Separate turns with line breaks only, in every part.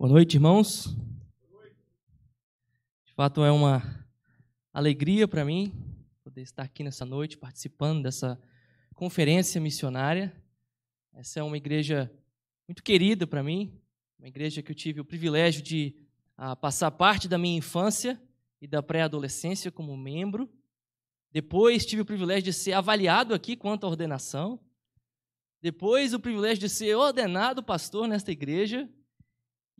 Boa noite, irmãos.
De fato, é uma alegria para mim poder estar aqui nessa noite participando dessa conferência missionária. Essa é uma igreja muito querida para mim, uma igreja que eu tive o privilégio de ah, passar parte da minha infância e da pré-adolescência como membro. Depois tive o privilégio de ser avaliado aqui quanto à ordenação. Depois o privilégio de ser ordenado pastor nesta igreja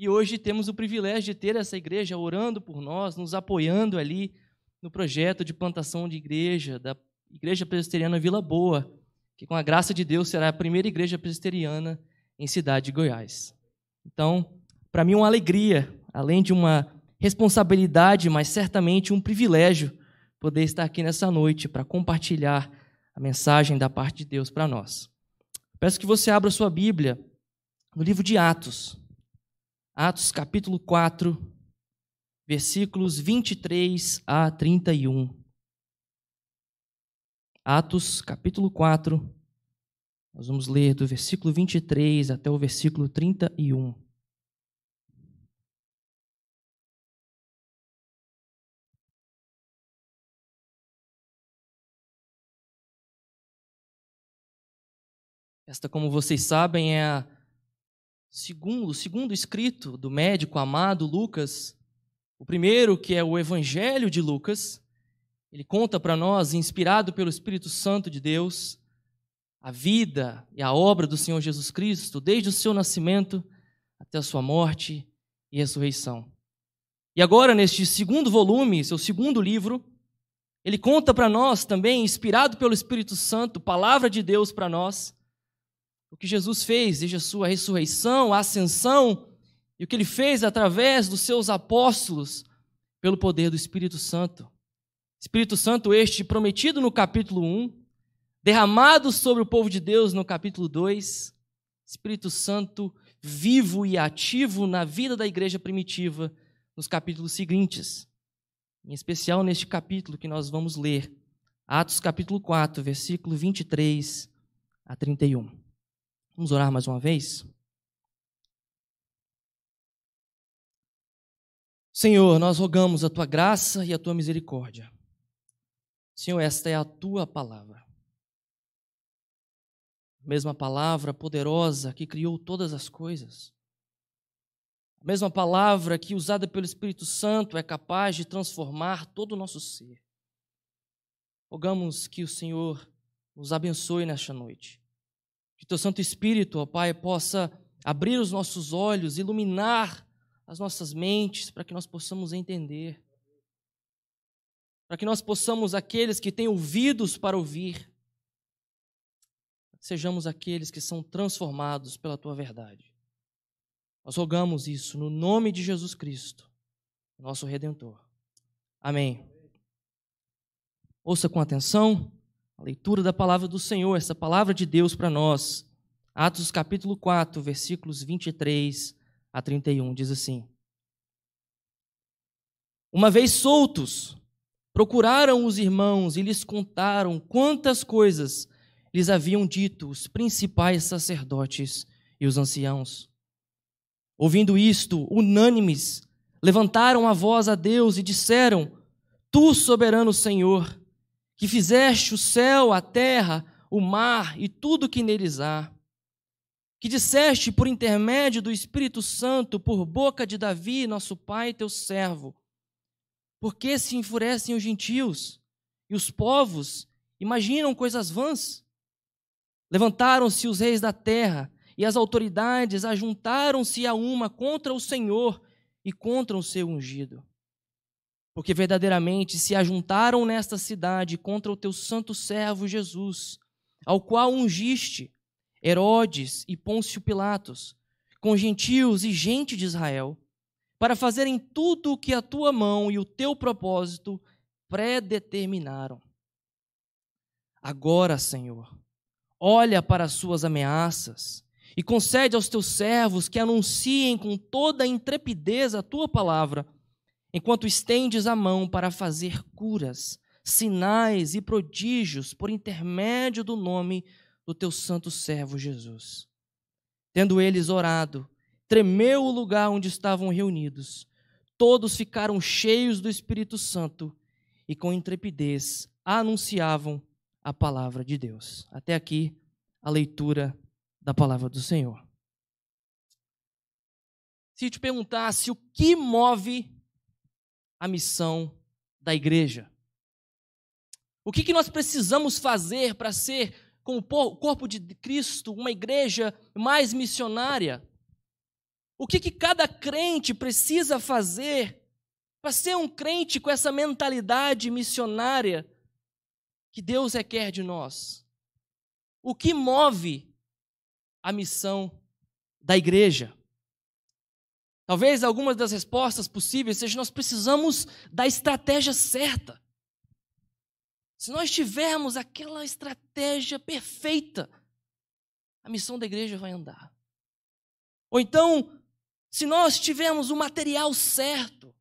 e hoje temos o privilégio de ter essa igreja orando por nós, nos apoiando ali no projeto de plantação de igreja, da Igreja Presbiteriana Vila Boa, que com a graça de Deus será a primeira igreja presbiteriana em cidade de Goiás. Então, para mim, é uma alegria, além de uma responsabilidade, mas certamente um privilégio poder estar aqui nessa noite para compartilhar a mensagem da parte de Deus para nós. Peço que você abra sua Bíblia no livro de Atos, Atos capítulo 4, versículos 23 a 31. Atos capítulo 4, nós vamos ler do versículo 23 até o versículo 31.
Esta, como vocês sabem, é a
segundo, o segundo escrito do médico amado Lucas, o primeiro que é o Evangelho de Lucas, ele conta para nós, inspirado pelo Espírito Santo de Deus, a vida e a obra do Senhor Jesus Cristo, desde o seu nascimento até a sua morte e ressurreição. E agora, neste segundo volume, seu segundo livro, ele conta para nós também, inspirado pelo Espírito Santo, palavra de Deus para nós, o que Jesus fez desde a sua ressurreição, a ascensão, e o que ele fez através dos seus apóstolos, pelo poder do Espírito Santo. Espírito Santo este prometido no capítulo 1, derramado sobre o povo de Deus no capítulo 2, Espírito Santo vivo e ativo na vida da igreja primitiva nos capítulos seguintes. Em especial neste capítulo que nós vamos ler, Atos capítulo 4, versículo 23 a 31. Vamos orar mais uma vez? Senhor, nós rogamos a tua graça e a tua misericórdia. Senhor, esta é a tua palavra. A mesma palavra poderosa que criou todas as coisas. A mesma palavra que, usada pelo Espírito Santo, é capaz de transformar todo o nosso ser. Rogamos que o Senhor nos abençoe nesta noite que teu Santo Espírito, ó Pai, possa abrir os nossos olhos, iluminar as nossas mentes, para que nós possamos entender. Para que nós possamos, aqueles que têm ouvidos para ouvir, sejamos aqueles que são transformados pela tua verdade. Nós rogamos isso no nome de Jesus Cristo, nosso Redentor. Amém. Ouça com atenção. A leitura da palavra do Senhor, essa palavra de Deus para nós. Atos capítulo 4, versículos 23 a 31, diz assim: Uma vez soltos, procuraram os irmãos e lhes contaram quantas coisas lhes haviam dito os principais sacerdotes e os anciãos. Ouvindo isto, unânimes, levantaram a voz a Deus e disseram: Tu, soberano Senhor, que fizeste o céu, a terra, o mar e tudo que neles há, que disseste por intermédio do Espírito Santo, por boca de Davi, nosso pai, teu servo, porque se enfurecem os gentios e os povos imaginam coisas vãs? Levantaram-se os reis da terra e as autoridades ajuntaram-se a uma contra o Senhor e contra o seu ungido porque verdadeiramente se ajuntaram nesta cidade contra o teu santo servo Jesus, ao qual ungiste Herodes e Pôncio Pilatos, com gentios e gente de Israel, para fazerem tudo o que a tua mão e o teu propósito predeterminaram. Agora, Senhor, olha para as suas ameaças e concede aos teus servos que anunciem com toda a intrepidez a tua palavra enquanto estendes a mão para fazer curas, sinais e prodígios por intermédio do nome do teu santo servo Jesus. Tendo eles orado, tremeu o lugar onde estavam reunidos. Todos ficaram cheios do Espírito Santo e com intrepidez anunciavam a palavra de Deus. Até aqui a leitura da palavra do Senhor. Se te perguntasse o que move a missão da igreja. O que, que nós precisamos fazer para ser, como corpo de Cristo, uma igreja mais missionária? O que, que cada crente precisa fazer para ser um crente com essa mentalidade missionária que Deus requer de nós? O que move a missão da igreja? Talvez algumas das respostas possíveis seja nós precisamos da estratégia certa. Se nós tivermos aquela estratégia perfeita, a missão da igreja vai andar. Ou então, se nós tivermos o material certo,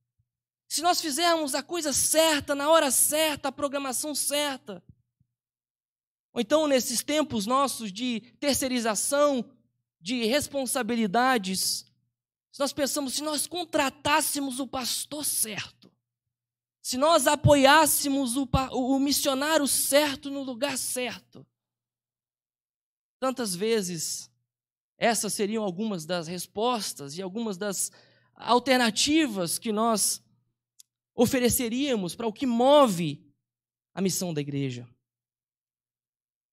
se nós fizermos a coisa certa, na hora certa, a programação certa. Ou então, nesses tempos nossos de terceirização, de responsabilidades, nós pensamos, se nós contratássemos o pastor certo, se nós apoiássemos o, o missionário certo no lugar certo, tantas vezes essas seriam algumas das respostas e algumas das alternativas que nós ofereceríamos para o que move a missão da igreja.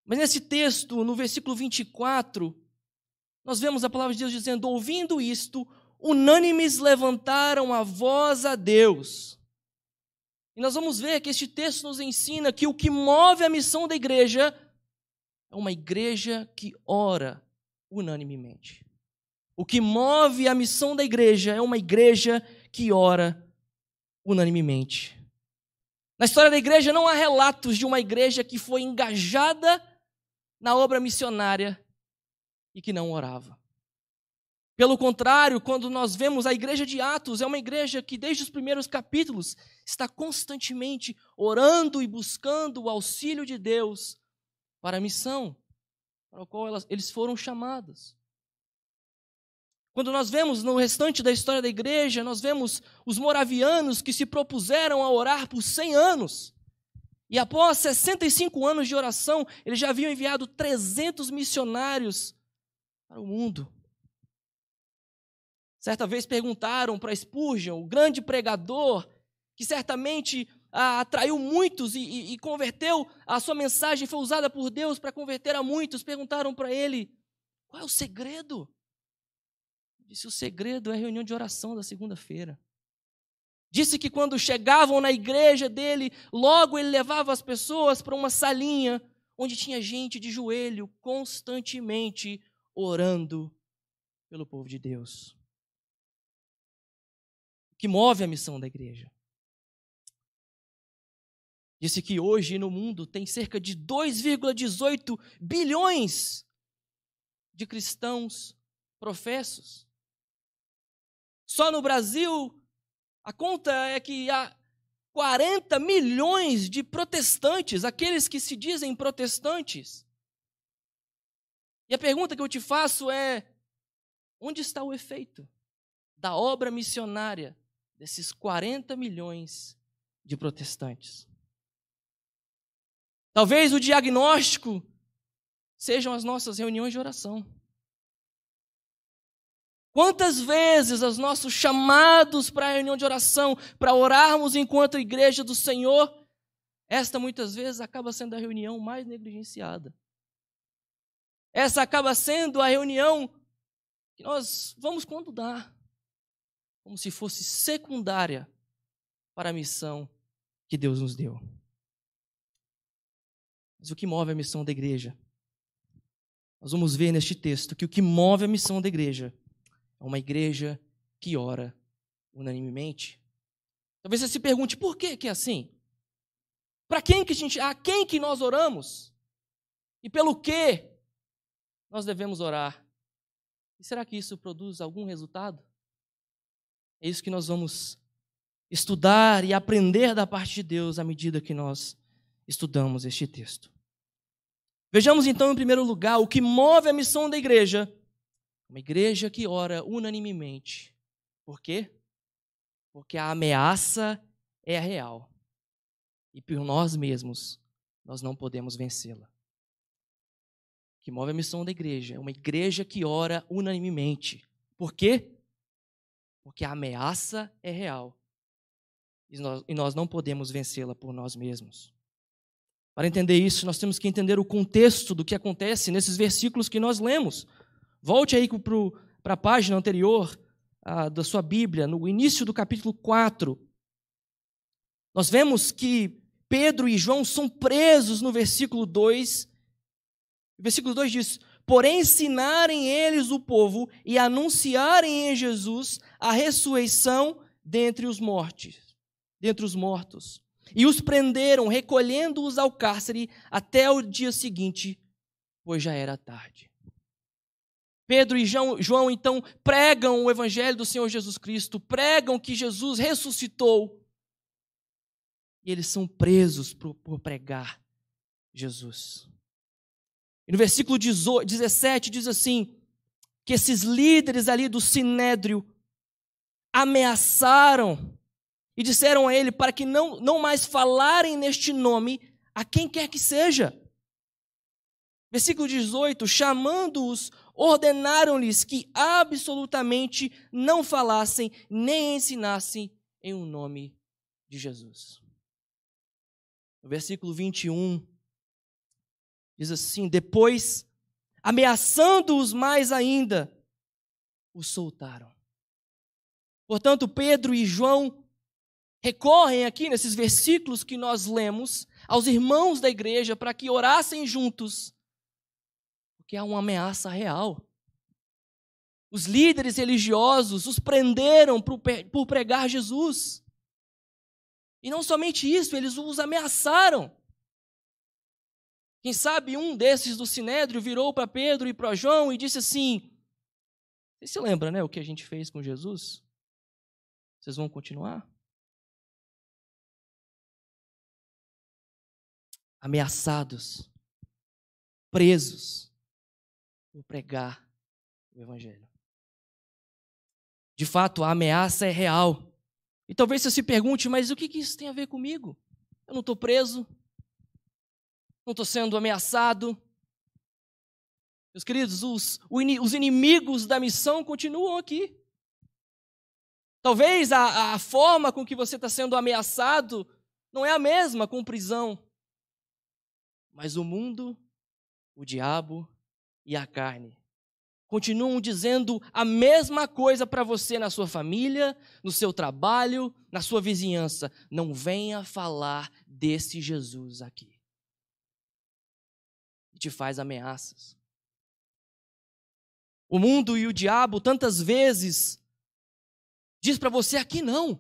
Mas nesse texto, no versículo 24, nós vemos a palavra de Deus dizendo: Ouvindo isto, unânimes levantaram a voz a Deus. E nós vamos ver que este texto nos ensina que o que move a missão da igreja é uma igreja que ora unanimemente. O que move a missão da igreja é uma igreja que ora unanimemente. Na história da igreja não há relatos de uma igreja que foi engajada na obra missionária e que não orava. Pelo contrário, quando nós vemos a igreja de Atos, é uma igreja que desde os primeiros capítulos está constantemente orando e buscando o auxílio de Deus para a missão para a qual elas, eles foram chamados. Quando nós vemos no restante da história da igreja, nós vemos os moravianos que se propuseram a orar por 100 anos. E após 65 anos de oração, eles já haviam enviado 300 missionários para o mundo. Certa vez perguntaram para Spurgeon, o grande pregador, que certamente ah, atraiu muitos e, e, e converteu, a sua mensagem foi usada por Deus para converter a muitos. Perguntaram para ele: qual é o segredo? Disse: o segredo é a reunião de oração da segunda-feira. Disse que quando chegavam na igreja dele, logo ele levava as pessoas para uma salinha onde tinha gente de joelho constantemente orando pelo povo de Deus que move a missão da igreja. Disse que hoje no mundo tem cerca de 2,18 bilhões de cristãos professos. Só no Brasil, a conta é que há 40 milhões de protestantes, aqueles que se dizem protestantes. E a pergunta que eu te faço é: onde está o efeito da obra missionária desses 40 milhões de protestantes. Talvez o diagnóstico sejam as nossas reuniões de oração. Quantas vezes os nossos chamados para a reunião de oração, para orarmos enquanto igreja do Senhor, esta muitas vezes acaba sendo a reunião mais negligenciada. Essa acaba sendo a reunião que nós vamos quando dá como se fosse secundária para a missão que Deus nos deu. Mas o que move a missão da igreja? Nós vamos ver neste texto que o que move a missão da igreja é uma igreja que ora unanimemente. Talvez você se pergunte por que, que é assim? Para quem que a gente, a quem que nós oramos? E pelo que nós devemos orar? E será que isso produz algum resultado? É isso que nós vamos estudar e aprender da parte de Deus à medida que nós estudamos este texto. Vejamos então, em primeiro lugar, o que move a missão da igreja. Uma igreja que ora unanimemente. Por quê? Porque a ameaça é real. E por nós mesmos, nós não podemos vencê-la. O que move a missão da igreja é uma igreja que ora unanimemente. Por quê? porque a ameaça é real e nós, e nós não podemos vencê-la por nós mesmos. Para entender isso, nós temos que entender o contexto do que acontece nesses versículos que nós lemos. Volte aí para a página anterior da sua Bíblia, no início do capítulo 4. Nós vemos que Pedro e João são presos no versículo 2. O versículo 2 diz: Porém, ensinarem eles o povo e anunciarem em Jesus a ressurreição dentre os mortos, dentre os mortos. E os prenderam, recolhendo-os ao cárcere até o dia seguinte, pois já era tarde. Pedro e João, então pregam o evangelho do Senhor Jesus Cristo, pregam que Jesus ressuscitou. E eles são presos por, por pregar Jesus. E no versículo 17 diz assim: que esses líderes ali do sinédrio ameaçaram e disseram a ele para que não, não mais falarem neste nome a quem quer que seja. Versículo 18: chamando-os, ordenaram-lhes que absolutamente não falassem nem ensinassem em o um nome de Jesus. No versículo 21, diz assim: Depois, ameaçando-os mais ainda, os soltaram. Portanto, Pedro e João recorrem aqui nesses versículos que nós lemos aos irmãos da igreja para que orassem juntos, porque há uma ameaça real. Os líderes religiosos os prenderam por pregar Jesus. E não somente isso, eles os ameaçaram. Quem sabe um desses do sinédrio virou para Pedro e para João e disse assim: Você se lembra, né, o que a gente fez com Jesus? Vocês vão continuar?
Ameaçados, presos por pregar o Evangelho.
De fato, a ameaça é real. E talvez você se pergunte, mas o que, que isso tem a ver comigo? Eu não estou preso, não estou sendo ameaçado. Meus queridos, os, os inimigos da missão continuam aqui. Talvez a, a forma com que você está sendo ameaçado não é a mesma com prisão. Mas o mundo, o diabo e a carne continuam dizendo a mesma coisa para você na sua família, no seu trabalho, na sua vizinhança. Não venha falar desse Jesus aqui. E te faz ameaças.
O mundo e o
diabo tantas vezes diz para você: aqui não.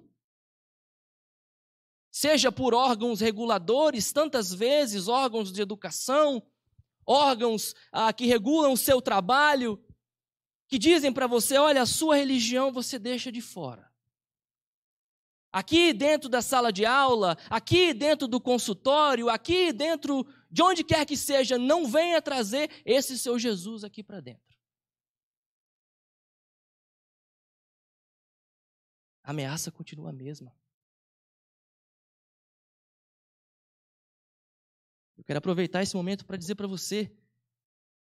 Seja por órgãos reguladores, tantas vezes órgãos de educação, órgãos ah, que regulam o seu trabalho, que dizem para você: olha, a sua religião você deixa de fora. Aqui dentro da sala de aula, aqui dentro do consultório, aqui dentro de onde quer que seja, não venha trazer esse seu Jesus aqui para dentro.
a ameaça continua a mesma. Eu quero aproveitar esse
momento para dizer para você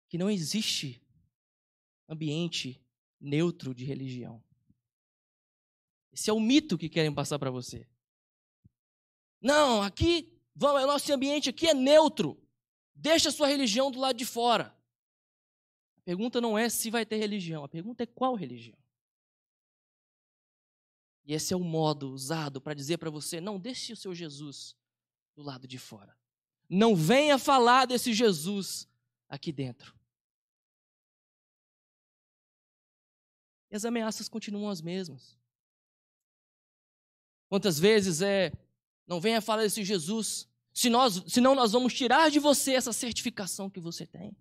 que não existe ambiente neutro de religião. Esse é o mito que querem passar para você. Não, aqui, vamos, nosso ambiente aqui é neutro. Deixa a sua religião do lado de fora. A pergunta não é se vai ter religião, a pergunta é qual religião. E esse é o modo usado para dizer para você: não deixe o seu Jesus do lado de fora. Não venha falar
desse Jesus aqui dentro.
E as ameaças continuam as mesmas. Quantas vezes é, não venha falar desse Jesus, se nós, senão nós vamos tirar de você essa certificação que você tem.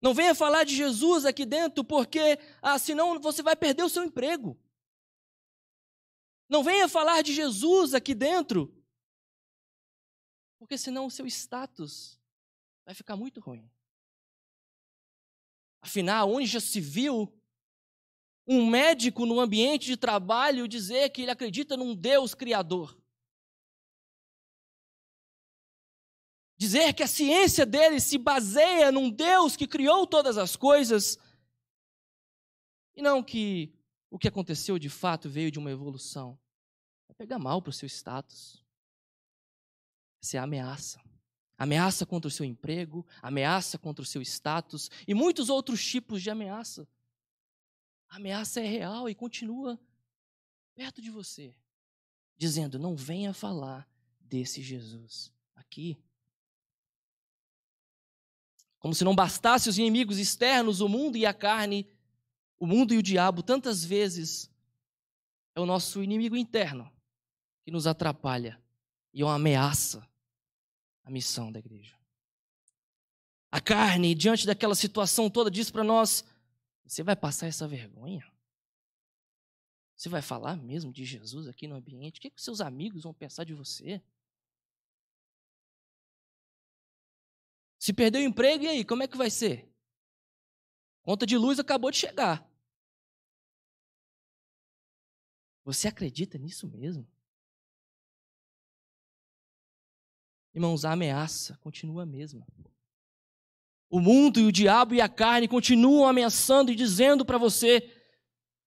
Não venha falar de Jesus aqui dentro, porque ah, senão você vai perder o seu emprego. Não venha falar de Jesus aqui dentro, porque senão o seu status vai ficar muito ruim. Afinal, onde já se viu um médico no ambiente de trabalho dizer que ele acredita num Deus criador? Dizer que a ciência dele se baseia num Deus que criou todas as coisas e não que o que aconteceu de fato veio de uma evolução vai é pegar mal para o seu status. Essa é ameaça. Ameaça contra o seu emprego, ameaça contra o seu status e muitos outros tipos de ameaça. A ameaça é real e continua perto de você, dizendo: não venha falar desse Jesus aqui. Como se não bastasse os inimigos externos, o mundo e a carne, o mundo e o diabo, tantas vezes é o nosso inimigo interno que nos atrapalha e é uma ameaça à missão da igreja. A carne, diante daquela situação toda, diz para nós: você vai passar essa vergonha? Você vai falar mesmo de Jesus aqui no ambiente? O que, é que seus amigos vão pensar de você?
Se perdeu o emprego, e aí? Como é que vai ser? Conta de luz acabou de chegar. Você acredita nisso mesmo? Irmãos, a ameaça continua
a mesma. O mundo e o diabo e a carne continuam ameaçando e dizendo para você: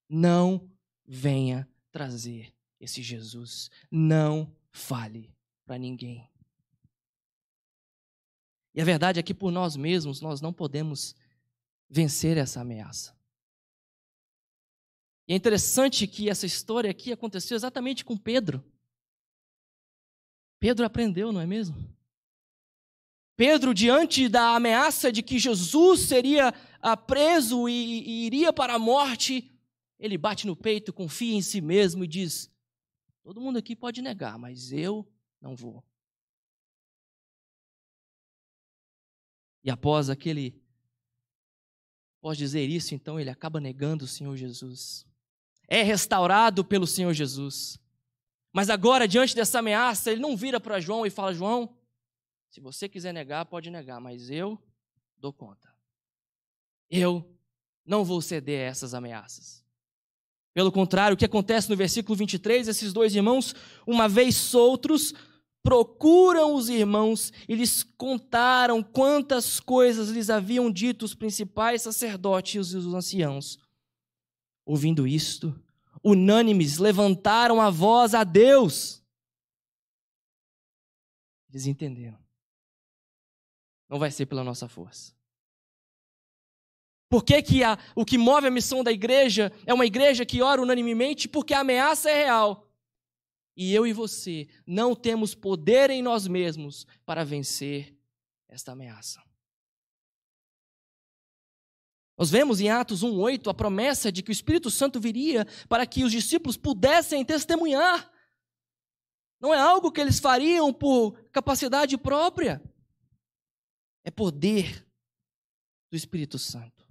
não venha trazer esse Jesus. Não fale para ninguém. E a verdade é que por nós mesmos nós não podemos vencer essa ameaça. E é interessante que essa história aqui aconteceu exatamente com Pedro. Pedro aprendeu, não é mesmo? Pedro, diante da ameaça de que Jesus seria ah, preso e, e iria para a morte, ele bate no peito, confia em si mesmo e diz: Todo mundo aqui pode negar, mas eu não vou. E após aquele após dizer isso, então ele acaba negando o Senhor Jesus. É restaurado pelo Senhor Jesus. Mas agora, diante dessa ameaça, ele não vira para João e fala: João, se você quiser negar, pode negar, mas eu dou conta. Eu não vou ceder a essas ameaças. Pelo contrário, o que acontece no versículo 23, esses dois irmãos, uma vez soltos, procuram os irmãos e lhes contaram quantas coisas lhes haviam dito os principais sacerdotes e os anciãos. Ouvindo isto, unânimes, levantaram a voz a Deus. Eles entenderam. Não vai ser pela nossa força. Por que, que a, o que move a missão da igreja é uma igreja que ora unanimemente? Porque a ameaça é real. E eu e você não temos poder em nós mesmos para vencer esta ameaça. Nós vemos em Atos 1:8 a promessa de que o Espírito Santo viria para que os discípulos pudessem testemunhar. Não é algo que eles fariam por capacidade própria. É poder do Espírito Santo.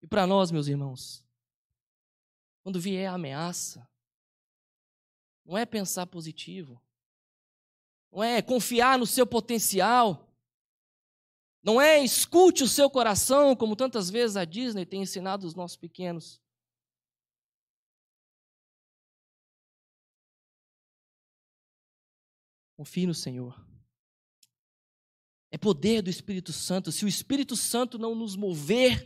E para nós, meus irmãos, quando vier a ameaça, não é pensar positivo, não é confiar no seu potencial, não é escute o seu coração, como tantas vezes a Disney tem ensinado os nossos pequenos.
Confie no Senhor.
É poder do Espírito Santo. Se o Espírito Santo não nos mover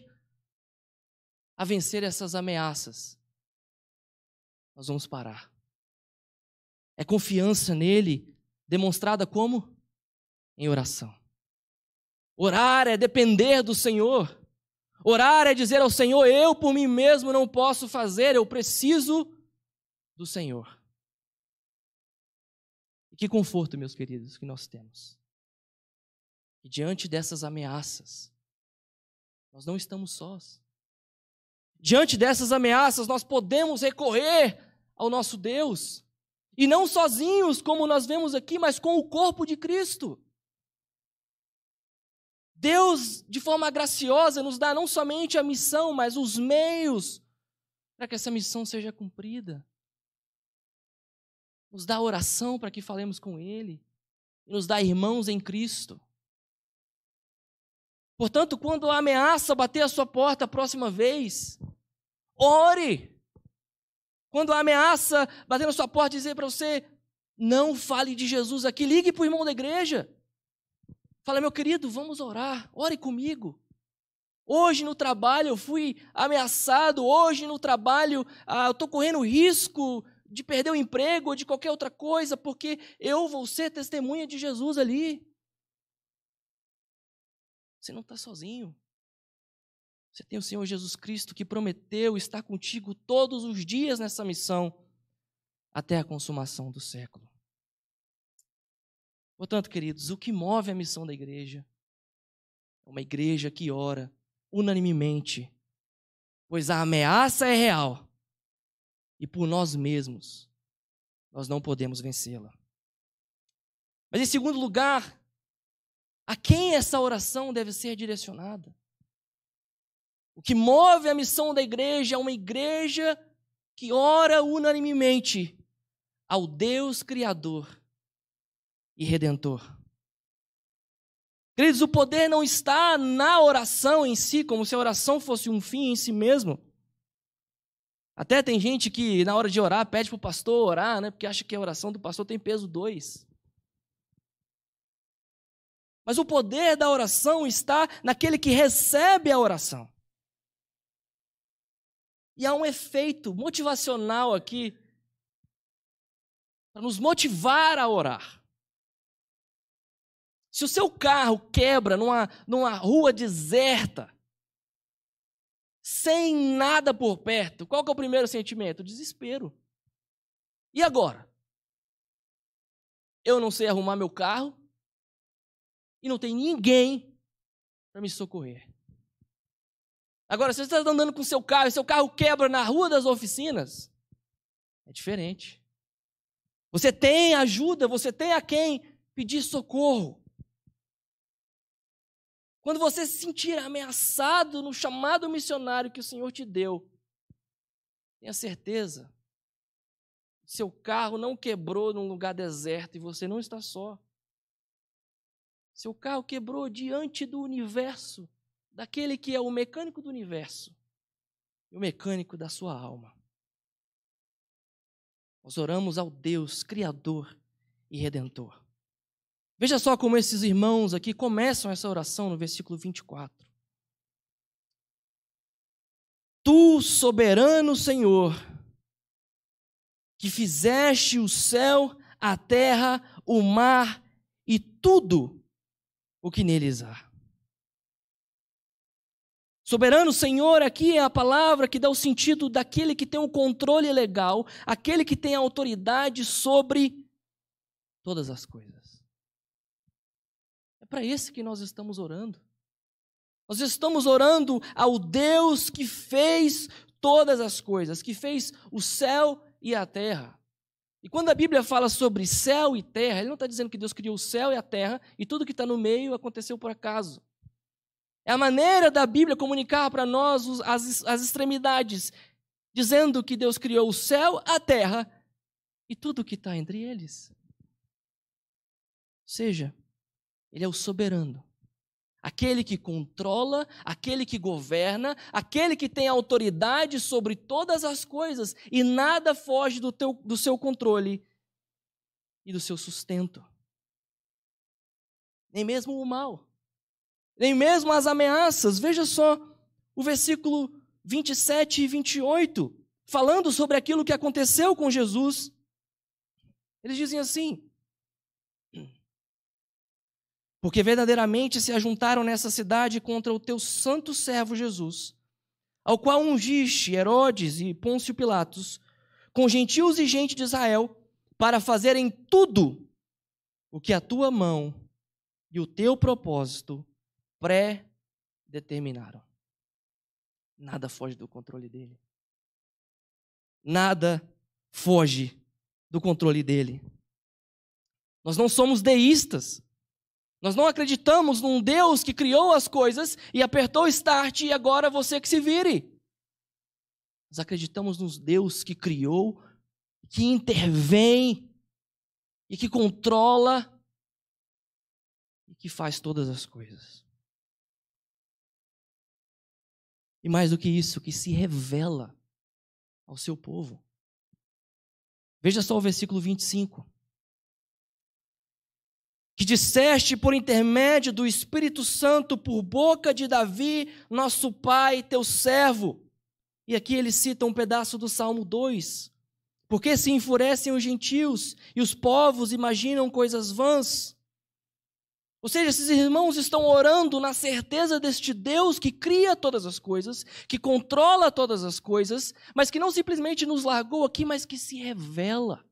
a vencer essas ameaças, nós vamos parar. É confiança nele, demonstrada como? Em oração. Orar é depender do Senhor. Orar é dizer ao Senhor: eu por mim mesmo não posso fazer, eu preciso do Senhor. E que conforto, meus queridos, que nós temos. E diante dessas ameaças, nós não estamos sós. Diante dessas ameaças, nós podemos recorrer ao nosso Deus. E não sozinhos, como nós vemos aqui, mas com o corpo de Cristo. Deus, de forma graciosa, nos dá não somente a missão, mas os meios para que essa missão seja cumprida. Nos dá oração para que falemos com Ele. E nos dá irmãos em Cristo. Portanto, quando a ameaça bater a sua porta a próxima vez, ore. Quando a ameaça bater na sua porta dizer para você, não fale de Jesus aqui, ligue para o irmão da igreja. Fala, meu querido, vamos orar, ore comigo. Hoje no trabalho eu fui ameaçado, hoje no trabalho ah, eu estou correndo risco de perder o emprego ou de qualquer outra coisa, porque eu vou ser testemunha de Jesus ali. Você não está sozinho. Você tem o Senhor Jesus Cristo que prometeu estar contigo todos os dias nessa missão até a consumação do século. Portanto, queridos, o que move a missão da igreja é uma igreja que ora unanimemente, pois a ameaça é real e por nós mesmos nós não podemos vencê-la. Mas, em segundo lugar, a quem essa oração deve ser direcionada? O que move a missão da igreja é uma igreja que ora unanimemente ao Deus Criador e redentor. Queridos, o poder não está na oração em si, como se a oração fosse um fim em si mesmo. Até tem gente que, na hora de orar, pede para o pastor orar, né? Porque acha que a oração do pastor tem peso dois. Mas o poder da oração está naquele que recebe a oração. E há um efeito motivacional aqui para nos motivar a orar. Se o seu carro quebra numa, numa rua deserta, sem nada por perto, qual que é o primeiro sentimento? Desespero. E agora? Eu não sei arrumar meu carro e não tem ninguém para me socorrer. Agora, se você está andando com seu carro e seu carro quebra na rua das oficinas, é diferente. Você tem ajuda, você tem a quem pedir socorro. Quando você se sentir ameaçado no chamado missionário que o Senhor te deu, tenha certeza, seu carro não quebrou num lugar deserto e você não está só. Seu carro quebrou diante do universo, daquele que é o mecânico do universo e o mecânico da sua alma. Nós oramos ao Deus Criador e Redentor. Veja só como esses irmãos aqui começam essa oração no versículo 24. Tu, soberano Senhor, que fizeste o céu, a terra, o mar e tudo o que neles há. Soberano Senhor, aqui é a palavra que dá o sentido daquele que tem o controle legal, aquele que tem a autoridade sobre todas as coisas para esse que nós estamos orando. Nós estamos orando ao Deus que fez todas as coisas, que fez o céu e a terra. E quando a Bíblia fala sobre céu e terra, ele não está dizendo que Deus criou o céu e a terra e tudo que está no meio aconteceu por acaso. É a maneira da Bíblia comunicar para nós as, as extremidades, dizendo que Deus criou o céu, a terra e tudo que está entre eles. Ou seja, ele é o soberano. Aquele que controla, aquele que governa, aquele que tem autoridade sobre todas as coisas e nada foge do, teu, do seu controle e do seu sustento. Nem mesmo o mal, nem mesmo as ameaças. Veja só o versículo 27 e 28, falando sobre aquilo que aconteceu com Jesus. Eles dizem assim: porque verdadeiramente se ajuntaram nessa cidade contra o teu santo servo Jesus, ao qual ungiste Herodes e Pôncio Pilatos, com gentios e gente de Israel, para fazerem tudo o que a tua mão e o teu propósito pré-determinaram. Nada foge do controle dele. Nada foge do controle dele. Nós não somos deístas. Nós não acreditamos num Deus que criou as coisas e apertou start e agora você que se vire. Nós acreditamos num Deus que criou, que intervém e que controla
e que faz todas as coisas. E mais
do que isso, que se revela ao seu povo. Veja só o versículo 25 que disseste por intermédio do Espírito Santo por boca de Davi, nosso pai, teu servo. E aqui ele cita um pedaço do Salmo 2. Porque se enfurecem os gentios e os povos imaginam coisas vãs. Ou seja, esses irmãos estão orando na certeza deste Deus que cria todas as coisas, que controla todas as coisas, mas que não simplesmente nos largou aqui, mas que se revela.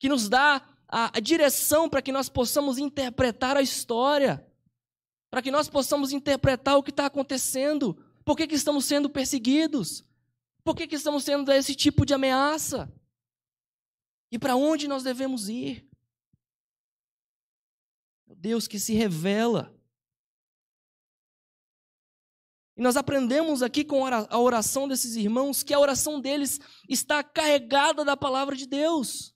Que nos dá a, a direção para que nós possamos interpretar a história, para que nós possamos interpretar o que está acontecendo, por que, que estamos sendo perseguidos, por que, que estamos sendo esse tipo de ameaça e para onde nós devemos ir. Deus que se revela. E nós aprendemos aqui com a oração desses irmãos que a oração deles está carregada da palavra de Deus.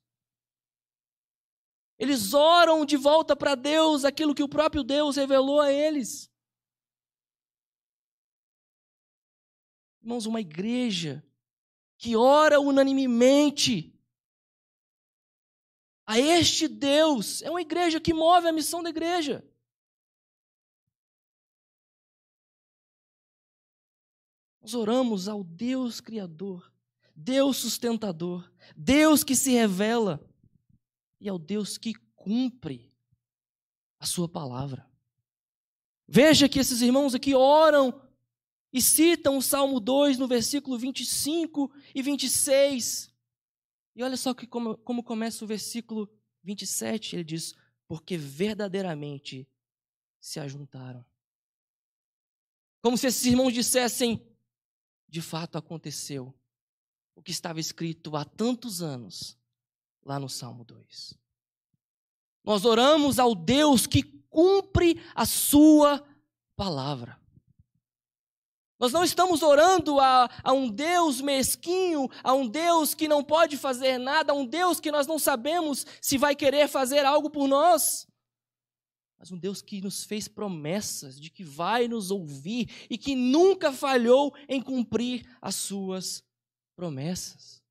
Eles oram de volta para Deus aquilo que o próprio Deus revelou a eles. Irmãos, uma igreja que ora unanimemente a este Deus é uma igreja que move a missão
da igreja.
Nós oramos ao Deus Criador, Deus sustentador, Deus que se revela e ao é Deus que cumpre a sua palavra. Veja que esses irmãos aqui oram e citam o Salmo 2 no versículo 25 e 26. E olha só que como, como começa o versículo 27, ele diz: Porque verdadeiramente se ajuntaram. Como se esses irmãos dissessem: De fato aconteceu o que estava escrito há tantos anos lá no Salmo 2. Nós oramos ao Deus que cumpre a sua palavra. Nós não estamos orando a, a, um Deus mesquinho, a um Deus que não pode fazer nada, a um Deus que nós não sabemos se vai querer fazer algo por nós. Mas um Deus que nos fez promessas de que vai nos ouvir e que nunca falhou em cumprir as suas promessas.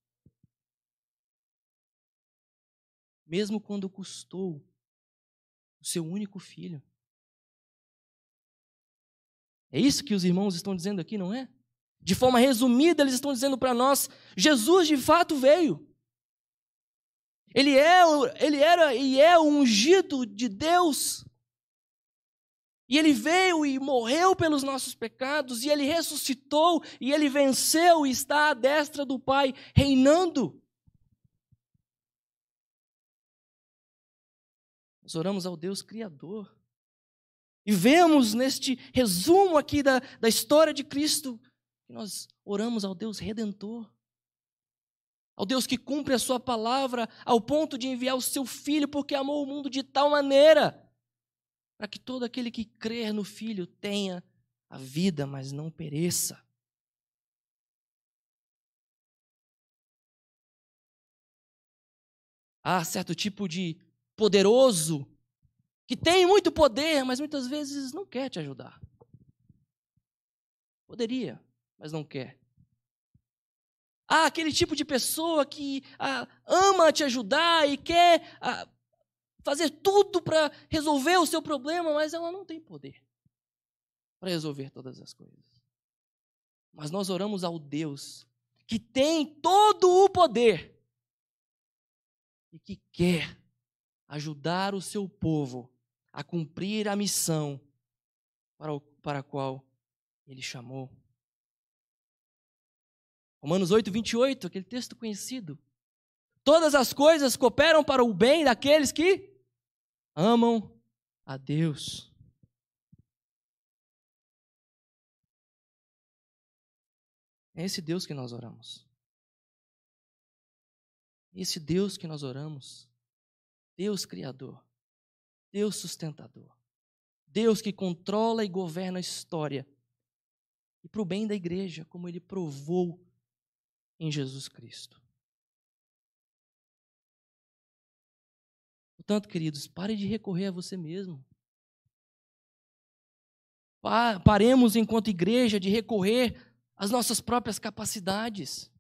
mesmo quando custou o seu único filho. É isso que os irmãos estão dizendo aqui, não é? De forma resumida, eles estão dizendo para nós: Jesus de fato veio. Ele, é, ele era e é o ungido de Deus. E ele veio e morreu pelos nossos pecados, e ele ressuscitou, e ele venceu e está à destra do Pai, reinando. Nós oramos ao Deus Criador. E vemos neste resumo aqui da, da história de Cristo que nós oramos ao Deus Redentor. Ao Deus que cumpre a sua palavra ao ponto de enviar o seu filho porque amou o mundo de tal maneira para que todo aquele que crer no filho tenha a vida, mas não pereça. Há certo tipo de poderoso, que tem muito poder, mas muitas vezes não quer te ajudar. Poderia, mas não quer. Há ah, aquele tipo de pessoa que ah, ama te ajudar e quer ah, fazer tudo para resolver o seu problema, mas ela não tem poder para resolver todas as coisas. Mas nós oramos ao Deus que tem todo o poder e que quer ajudar o seu povo a cumprir a missão para, o, para a qual ele chamou. Romanos 8, 28, aquele texto conhecido. Todas as coisas cooperam para o bem daqueles que amam
a Deus. É esse Deus que nós oramos.
É esse Deus que nós oramos. Deus Criador, Deus sustentador, Deus que controla e governa a história, e para o bem da igreja, como ele provou em Jesus Cristo. Portanto, queridos, pare de recorrer a você mesmo. Paremos, enquanto igreja, de recorrer às nossas próprias capacidades.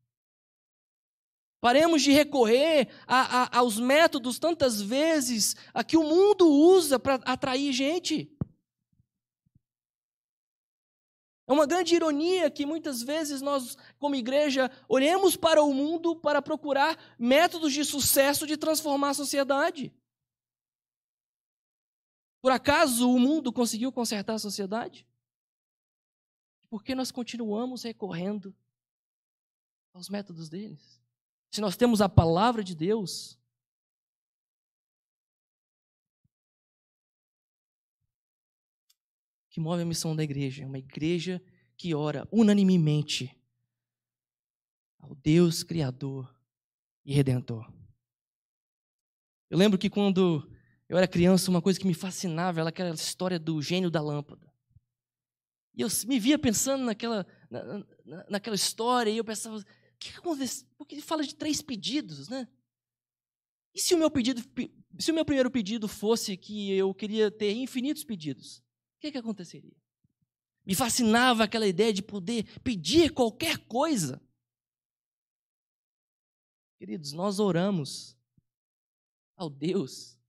Paremos de recorrer a, a, aos métodos tantas vezes a que o mundo usa para atrair gente. É uma grande ironia que muitas vezes nós, como igreja, olhemos para o mundo para procurar métodos de sucesso de transformar a sociedade. Por acaso o mundo conseguiu consertar a sociedade? Por que nós continuamos recorrendo aos métodos deles? se nós temos a palavra de Deus, que move a missão da igreja, é uma igreja que ora unanimemente ao Deus Criador e Redentor. Eu lembro que quando eu era criança, uma coisa que me fascinava era aquela história do gênio da lâmpada. E eu me via pensando naquela, na, na, naquela história, e eu pensava, assim, que, que aconteceu? Porque fala de três pedidos, né? E se o meu pedido, se o meu primeiro pedido fosse que eu queria ter infinitos pedidos, o que, que aconteceria? Me fascinava aquela ideia de poder pedir qualquer coisa. Queridos, nós oramos ao Deus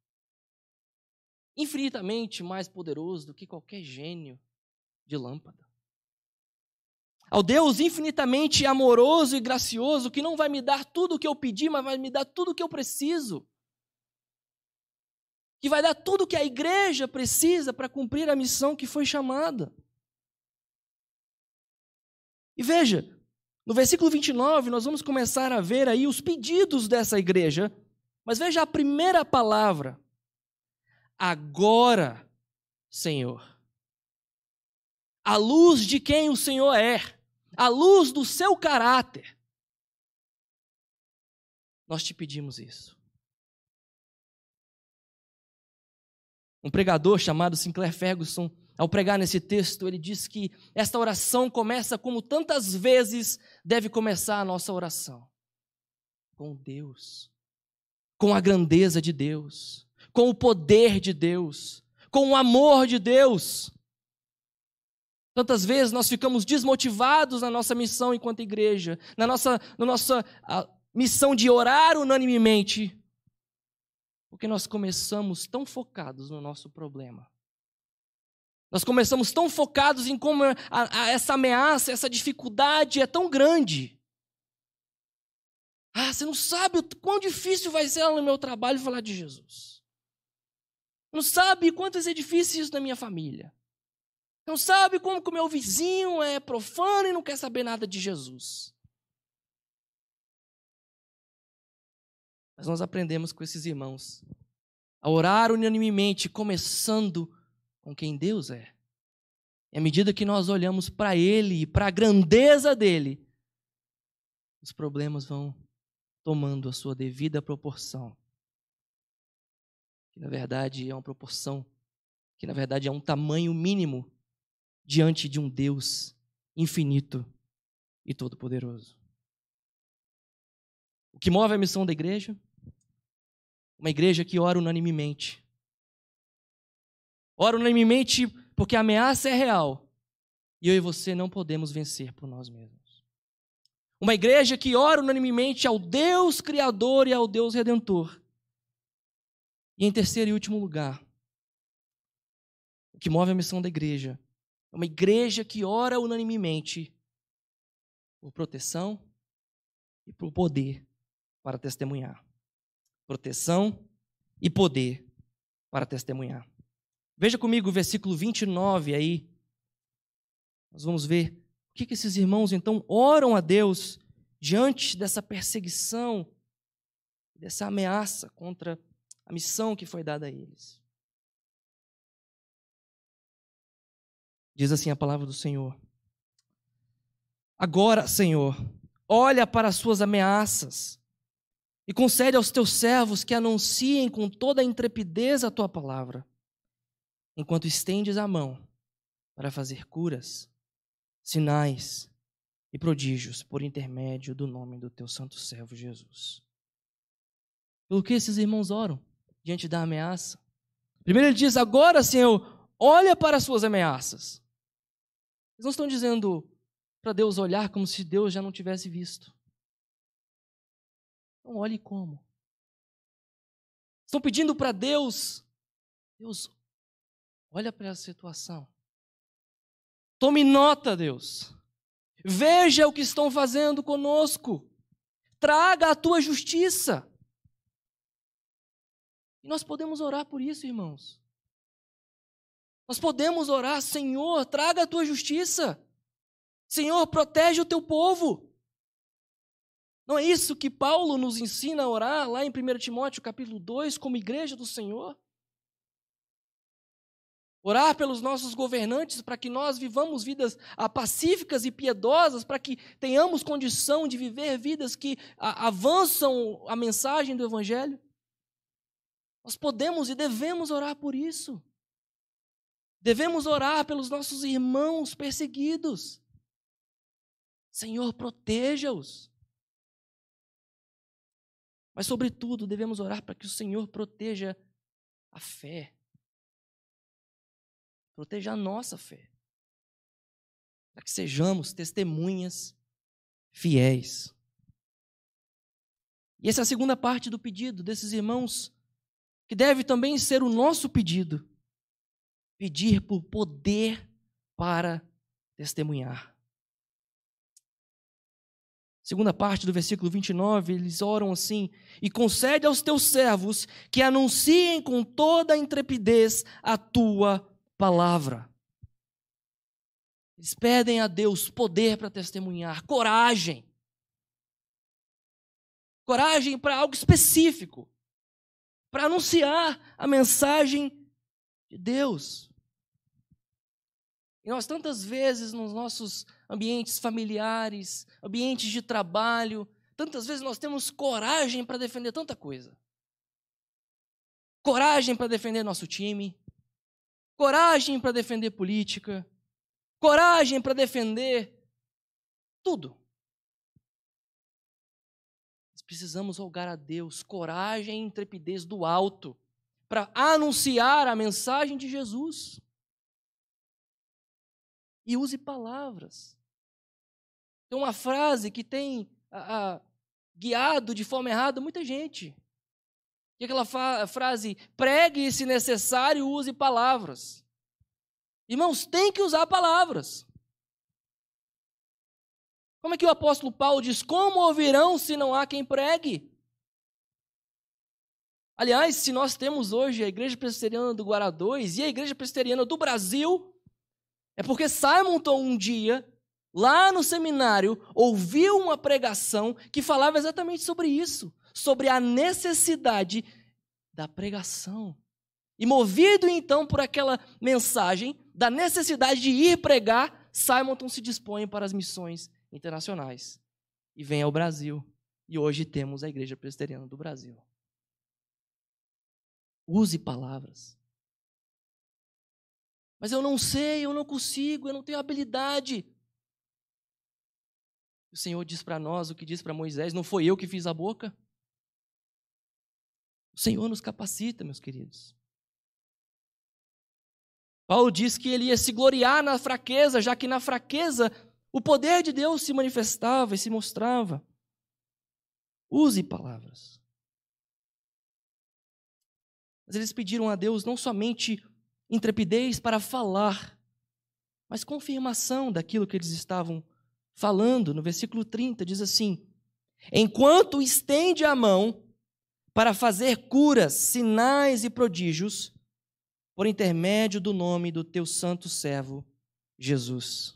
infinitamente mais poderoso do que qualquer gênio de lâmpada ao Deus infinitamente amoroso e gracioso, que não vai me dar tudo o que eu pedi, mas vai me dar tudo o que eu preciso. Que vai dar tudo o que a igreja precisa para cumprir a missão que foi chamada. E veja, no versículo 29, nós vamos começar a ver aí os pedidos dessa igreja, mas veja a primeira palavra. Agora, Senhor. A luz de quem o Senhor é à luz do seu caráter. Nós te pedimos isso. Um pregador chamado Sinclair Ferguson, ao pregar nesse texto, ele diz que esta oração começa como tantas vezes deve começar a nossa oração: com Deus, com a grandeza de Deus, com o poder de Deus, com o amor de Deus. Tantas vezes nós ficamos desmotivados na nossa missão enquanto igreja, na nossa, na nossa ah, missão de orar unanimemente, porque nós começamos tão focados no nosso problema. Nós começamos tão focados em como a, a, essa ameaça, essa dificuldade é tão grande. Ah, você não sabe o quão difícil vai ser no meu trabalho falar de Jesus. Não sabe quanto vai ser difícil isso na minha família. Não sabe como que o meu vizinho é profano e não quer saber nada de Jesus. Mas nós aprendemos com esses irmãos a orar unanimemente, começando com quem Deus é. E à medida que nós olhamos para Ele e para a grandeza dele, os problemas vão tomando a sua devida proporção. Que na verdade é uma proporção, que na verdade é um tamanho mínimo diante de um Deus infinito e todo-poderoso. O que move a missão da igreja? Uma igreja que ora unanimemente. Ora unanimemente porque a ameaça é real e eu e você não podemos vencer por nós mesmos. Uma igreja que ora unanimemente ao Deus Criador e ao Deus Redentor. E em terceiro e último lugar, o que move a missão da igreja é uma igreja que ora unanimemente por proteção e por poder para testemunhar. Proteção e poder para testemunhar. Veja comigo o versículo 29 aí. Nós vamos ver o que, que esses irmãos então oram a Deus diante dessa perseguição, dessa ameaça contra a missão que foi dada a eles.
Diz assim a palavra do Senhor.
Agora, Senhor, olha para as suas ameaças e concede aos teus servos que anunciem com toda a intrepidez a tua palavra, enquanto estendes a mão para fazer curas, sinais e prodígios por intermédio do nome do teu santo servo Jesus. Pelo que esses irmãos oram diante da ameaça? Primeiro ele diz: Agora, Senhor, olha para as suas ameaças. Eles não estão dizendo para Deus olhar como se Deus já não tivesse visto. Não olhe
como. Estão pedindo para Deus, Deus,
olha para a situação. Tome nota, Deus. Veja o que estão fazendo conosco. Traga a tua justiça. E nós podemos orar por isso, irmãos. Nós podemos orar, Senhor, traga a tua justiça. Senhor, protege o teu povo. Não é isso que Paulo nos ensina a orar lá em 1 Timóteo capítulo 2, como igreja do Senhor? Orar pelos nossos governantes para que nós vivamos vidas pacíficas e piedosas, para que tenhamos condição de viver vidas que avançam a mensagem do Evangelho? Nós podemos e devemos orar por isso. Devemos orar pelos nossos irmãos perseguidos.
Senhor, proteja-os.
Mas, sobretudo, devemos orar para que o Senhor proteja a fé. Proteja a nossa fé.
Para que sejamos
testemunhas fiéis. E essa é a segunda parte do pedido desses irmãos, que deve também ser o nosso pedido pedir por poder para testemunhar. Segunda parte do versículo 29, eles oram assim: E concede aos teus servos que anunciem com toda a intrepidez a tua palavra. Eles pedem a Deus poder para testemunhar, coragem. Coragem para algo específico, para anunciar a mensagem de Deus. E nós tantas vezes nos nossos ambientes familiares, ambientes de trabalho, tantas vezes nós temos coragem para defender tanta coisa. Coragem para defender nosso time, coragem para defender política, coragem para defender tudo. Nós precisamos rogar a Deus coragem e intrepidez do alto para anunciar a mensagem de Jesus. E use palavras. Tem uma frase que tem a, a, guiado de forma errada muita gente. E aquela frase, pregue e, se necessário, use palavras. Irmãos, tem que usar palavras. Como é que o apóstolo Paulo diz? Como ouvirão se não há quem pregue? Aliás, se nós temos hoje a Igreja Presbiteriana do Guará 2 e a Igreja Presbiteriana do Brasil, é porque Simonton um dia, lá no seminário, ouviu uma pregação que falava exatamente sobre isso, sobre a necessidade da pregação. E movido então por aquela mensagem da necessidade de ir pregar, Simonton se dispõe para as missões internacionais e vem ao Brasil. E hoje temos a Igreja Presbiteriana do Brasil. Use palavras. Mas eu não sei, eu não consigo, eu não tenho habilidade. O Senhor diz para nós o que diz para Moisés: não foi eu que fiz a boca. O Senhor nos capacita, meus queridos. Paulo diz que ele ia se gloriar na fraqueza, já que na fraqueza o poder de Deus se manifestava e se mostrava. Use palavras. Mas eles pediram a Deus não somente intrepidez para falar, mas confirmação daquilo que eles estavam falando. No versículo 30 diz assim: Enquanto estende a mão para fazer curas, sinais e prodígios, por intermédio do nome do teu santo servo Jesus.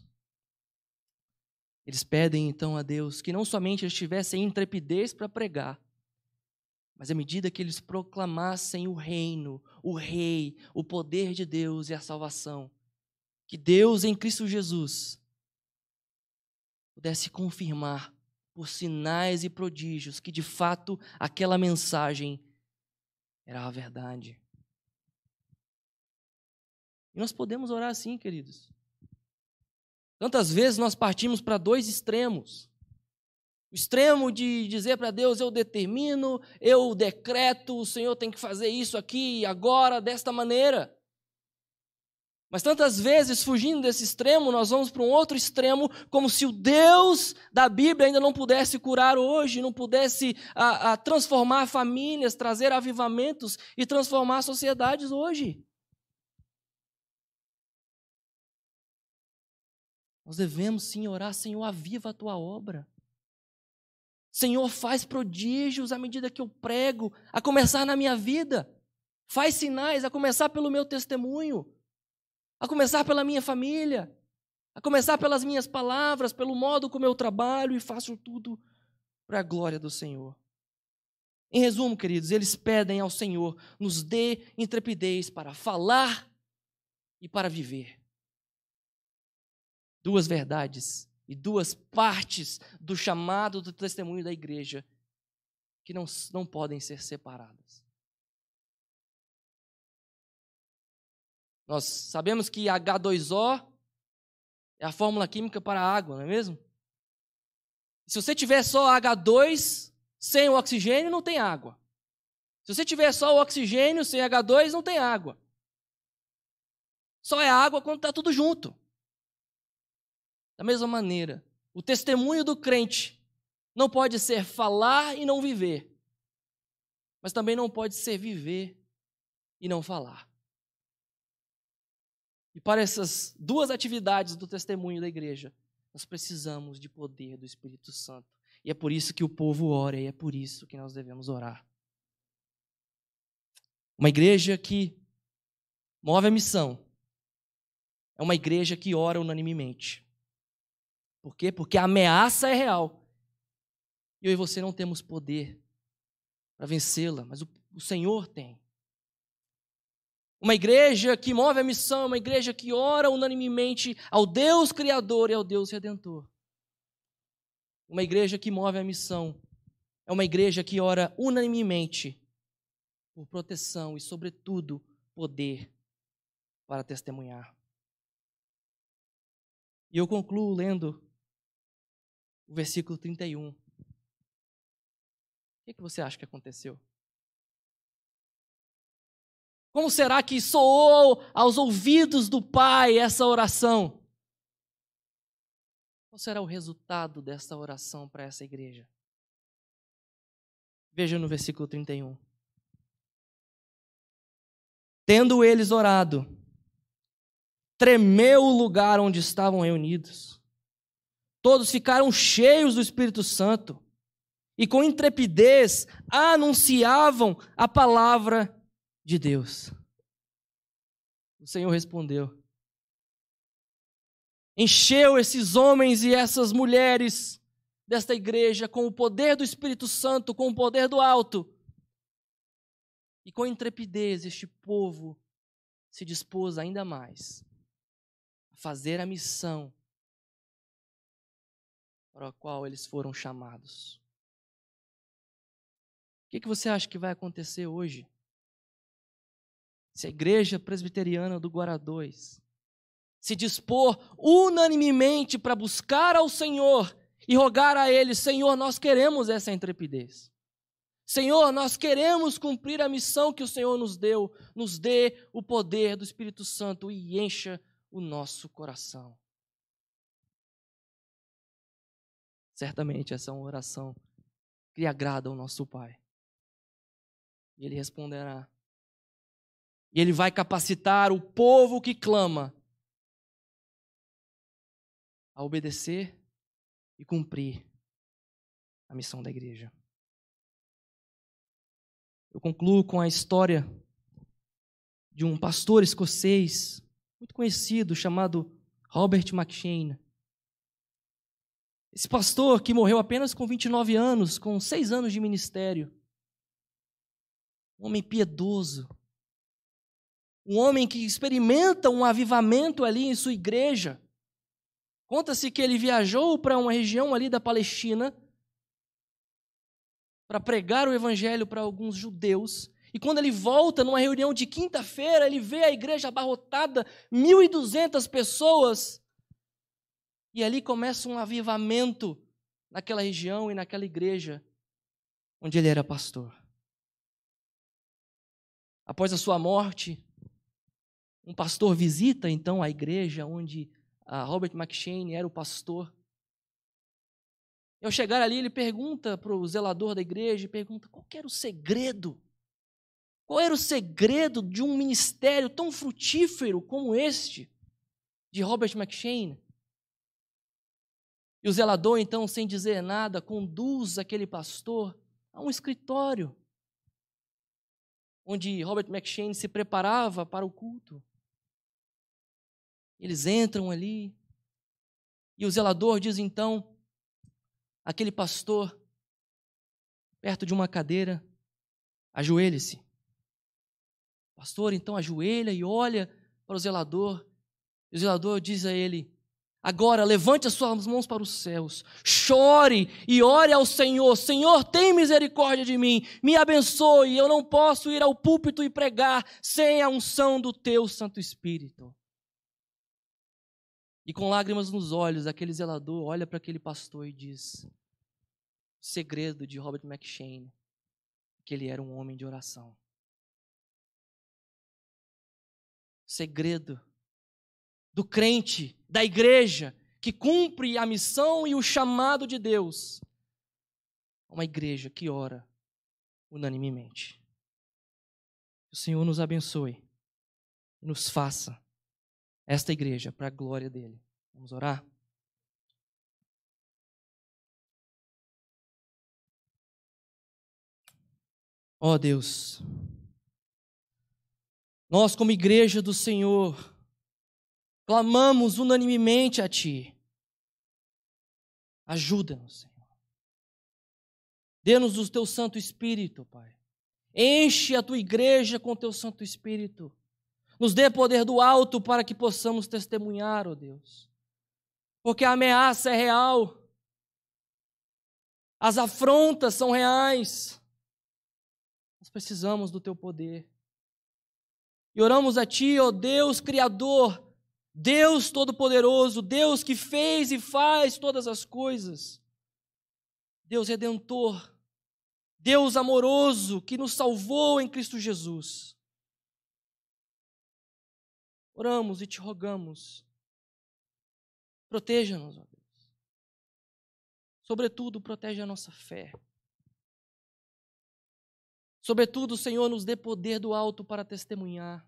Eles pedem então a Deus que não somente eles tivessem intrepidez para pregar, mas à medida que eles proclamassem o reino, o rei, o poder de Deus e a salvação, que Deus em Cristo Jesus pudesse confirmar por sinais e prodígios que de fato aquela mensagem era a verdade. E nós podemos orar assim, queridos. Tantas vezes nós partimos para dois extremos. O extremo de dizer para Deus: eu determino, eu decreto, o Senhor tem que fazer isso aqui, agora, desta maneira. Mas tantas vezes, fugindo desse extremo, nós vamos para um outro extremo, como se o Deus da Bíblia ainda não pudesse curar hoje, não pudesse a, a transformar famílias, trazer avivamentos e transformar sociedades hoje. Nós devemos sim orar, Senhor, aviva a tua obra. Senhor, faz prodígios à medida que eu prego, a começar na minha vida. Faz sinais, a começar pelo meu testemunho, a começar pela minha família, a começar pelas minhas palavras, pelo modo como eu trabalho e faço tudo para a glória do Senhor. Em resumo, queridos, eles pedem ao Senhor, nos dê intrepidez para falar e para viver. Duas verdades e duas partes do chamado do testemunho da igreja que não, não podem ser separadas. Nós sabemos que H2O é a fórmula química para a água, não é mesmo? Se você tiver só H2 sem o oxigênio, não tem água. Se você tiver só o oxigênio sem H2, não tem água. Só é água quando está tudo junto. Da mesma maneira, o testemunho do crente não pode ser falar e não viver, mas também não pode ser viver e não falar. E para essas duas atividades do testemunho da igreja, nós precisamos de poder do Espírito Santo. E é por isso que o povo ora, e é por isso que nós devemos orar. Uma igreja que move a missão é uma igreja que ora unanimemente. Por quê? Porque a ameaça é real. e Eu e você não temos poder para vencê-la, mas o, o Senhor tem. Uma igreja que move a missão, uma igreja que ora unanimemente ao Deus Criador e ao Deus Redentor. Uma igreja que move a missão é uma igreja que ora unanimemente por proteção e, sobretudo, poder para testemunhar. E eu concluo lendo o versículo 31. O que, é que você acha que aconteceu? Como será que soou aos ouvidos do Pai essa oração? Qual será o resultado dessa oração para essa igreja? Veja no versículo 31. Tendo eles orado, tremeu o lugar onde estavam reunidos Todos ficaram cheios do Espírito Santo e com intrepidez anunciavam a palavra de Deus. O Senhor respondeu: Encheu esses homens e essas mulheres desta igreja com o poder do Espírito Santo, com o poder do alto. E com intrepidez este povo se dispôs
ainda mais a fazer a missão para a qual eles foram chamados. O que, que você
acha que vai acontecer hoje? Se a Igreja Presbiteriana do Guará 2 se dispor unanimemente para buscar ao Senhor e rogar a Ele: Senhor, nós queremos essa intrepidez. Senhor, nós queremos cumprir a missão que o Senhor nos deu. Nos dê o poder do Espírito Santo e encha o nosso coração. Certamente essa é uma oração que agrada ao nosso Pai.
E Ele responderá. E Ele vai capacitar o povo que clama a obedecer e cumprir a missão da igreja.
Eu concluo com a história de um pastor escocês muito conhecido chamado Robert McShane. Esse pastor que morreu apenas com 29 anos, com seis anos de ministério. Um homem piedoso. Um homem que experimenta um avivamento ali em sua igreja. Conta-se que ele viajou para uma região ali da Palestina para pregar o evangelho para alguns judeus. E quando ele volta numa reunião de quinta-feira, ele vê a igreja abarrotada, 1.200 pessoas e ali começa um avivamento naquela região e naquela igreja onde ele era pastor. Após a sua morte, um pastor visita então a igreja onde a Robert McShane era o pastor. E ao chegar ali, ele pergunta para o zelador da igreja, pergunta qual era o segredo? Qual era o segredo de um ministério tão frutífero como este de Robert McShane? E o zelador, então, sem dizer nada, conduz aquele pastor a um escritório onde Robert McShane se preparava para o culto. Eles entram ali e o zelador diz então aquele pastor perto de uma cadeira, ajoelhe-se. O pastor então ajoelha e olha para o zelador. E o zelador diz a ele: Agora, levante as suas mãos para os céus, chore e ore ao Senhor: Senhor, tem misericórdia de mim, me abençoe. Eu não posso ir ao púlpito e pregar sem a unção do teu Santo Espírito. E com lágrimas nos olhos, aquele zelador olha para aquele pastor e diz: O segredo de Robert McShane, que ele era um homem de oração. O segredo do crente, da igreja, que cumpre a missão e o chamado de Deus. Uma igreja que ora unanimemente. Que o Senhor nos abençoe e nos faça esta igreja para a glória dele. Vamos orar? Ó oh, Deus, nós, como igreja do Senhor, Clamamos unanimemente a Ti. Ajuda-nos, Senhor. Dê-nos o Teu Santo Espírito, Pai. Enche a Tua igreja com o Teu Santo Espírito. Nos dê poder do alto para que possamos testemunhar, ó oh Deus. Porque a ameaça é real. As afrontas são reais. Nós precisamos do teu poder. E oramos a ti, ó oh Deus Criador, Deus Todo-Poderoso, Deus que fez e faz todas as coisas, Deus Redentor, Deus amoroso que nos salvou em Cristo Jesus.
Oramos e te rogamos, proteja-nos, ó Deus. Sobretudo, proteja a nossa fé. Sobretudo, Senhor, nos dê poder do alto para testemunhar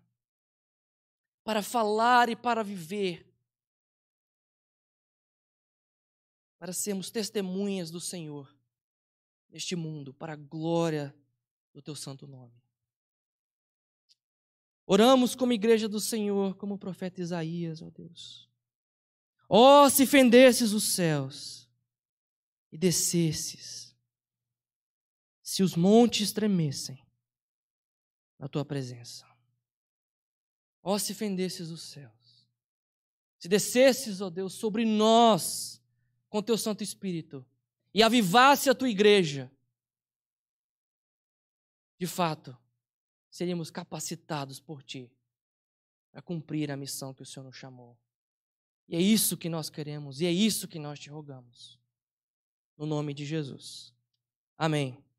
para falar e para viver, para
sermos testemunhas do Senhor neste mundo, para a glória do teu santo nome. Oramos como igreja do Senhor, como o profeta Isaías, ó Deus. Ó, oh, se fendesses os céus e descesses, se os montes tremessem na tua presença. Ó, oh, se fendesses os céus, se descesses, ó oh Deus, sobre nós com teu Santo Espírito e avivasse a tua igreja, de fato, seríamos capacitados por ti para cumprir a missão que o Senhor nos chamou. E é isso que nós queremos e é isso que nós te rogamos. No nome de Jesus. Amém.